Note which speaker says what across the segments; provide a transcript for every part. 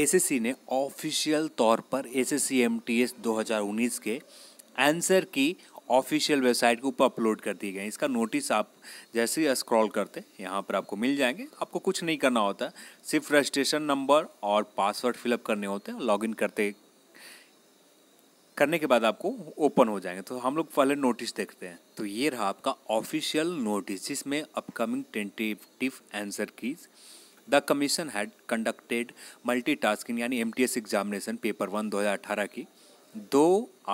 Speaker 1: SSC ने official तौर पर S S C M T S दो हज़ार उन्नीस के आंसर की ऑफिशियल वेबसाइट के ऊपर अपलोड कर दी गई इसका नोटिस आप जैसे ही स्क्रॉल करते यहाँ पर आपको मिल जाएंगे आपको कुछ नहीं करना होता सिर्फ रजिस्ट्रेशन नंबर और पासवर्ड फिलअप करने होते हैं इन करते करने के बाद आपको ओपन हो जाएंगे तो हम लोग पहले नोटिस देखते हैं तो ये रहा आपका ऑफिशियल नोटिस जिसमें upcoming tentative answer keys the commission had conducted multi tasking यानी M T S examination paper one दो हज़ार अठारह की दो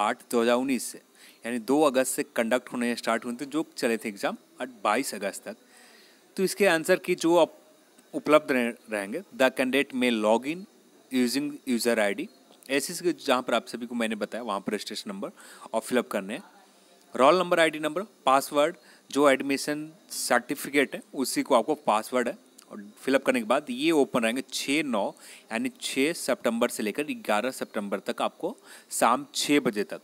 Speaker 1: आठ दो हज़ार उन्नीस से यानी दो अगस्त से कंडक्ट होने स्टार्ट हुए थे जो चले थे एग्ज़ाम अट बाईस अगस्त तक तो इसके आंसर की जो आप उपलब्ध रहेंगे द कैंडिडेट में log in using user I D ऐसी जहाँ पर आप सभी को मैंने बताया वहाँ पर रजिस्ट्रेशन नंबर और फिलअप करने हैं roll number ID number password जो एडमिशन सर्टिफिकेट है उसी को आपको पासवर्ड है और फिलअप करने के बाद ये ओपन रहेंगे छः नौ यानी छः सितंबर से लेकर ग्यारह सितंबर तक आपको शाम छः बजे तक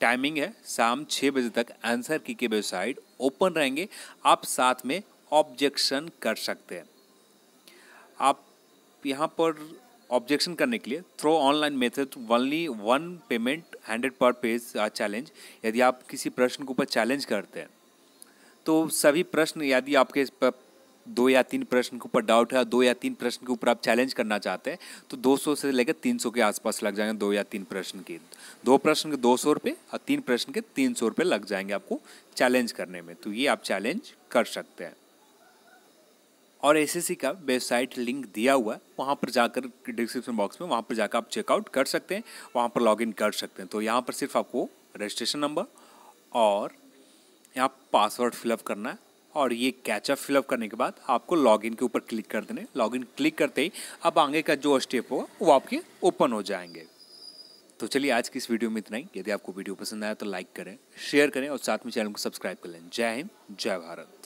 Speaker 1: टाइमिंग है शाम छः बजे तक आंसर की के वेबसाइट ओपन रहेंगे आप साथ में ऑब्जेक्शन कर सकते हैं आप यहाँ पर ऑब्जेक्शन करने के लिए through online method only one payment hundred पर पेज चैलेंज यदि आप किसी प्रश्न के ऊपर चैलेंज करते हैं तो सभी प्रश्न यदि आपके दो या तीन प्रश्न के ऊपर डाउट है दो या तीन प्रश्न के ऊपर आप चैलेंज करना चाहते हैं तो 200 से लेकर 300 के आसपास लग जाएंगे दो या तीन प्रश्न के दो प्रश्न के दो सौ रुपये और तीन प्रश्न के तीन सौ रुपये लग जाएंगे आपको चैलेंज करने में तो ये आप चैलेंज कर सकते हैं और एस का वेबसाइट लिंक दिया हुआ है वहाँ पर जाकर डिस्क्रिप्शन बॉक्स में वहाँ पर जाकर आप चेकआउट कर सकते हैं वहाँ पर लॉगिन कर सकते हैं तो यहाँ पर सिर्फ आपको रजिस्ट्रेशन नंबर और यहाँ पासवर्ड फिलअप करना है और ये कैचअप फिलअप करने के बाद आपको लॉगिन के ऊपर क्लिक कर देने लॉगिन क्लिक करते ही अब आगे का जो स्टेप होगा वो आपके ओपन हो जाएंगे तो चलिए आज की इस वीडियो में इतना ही यदि आपको वीडियो पसंद आया तो लाइक करें शेयर करें और साथ में चैनल को सब्सक्राइब कर लें जय हिंद जय भारत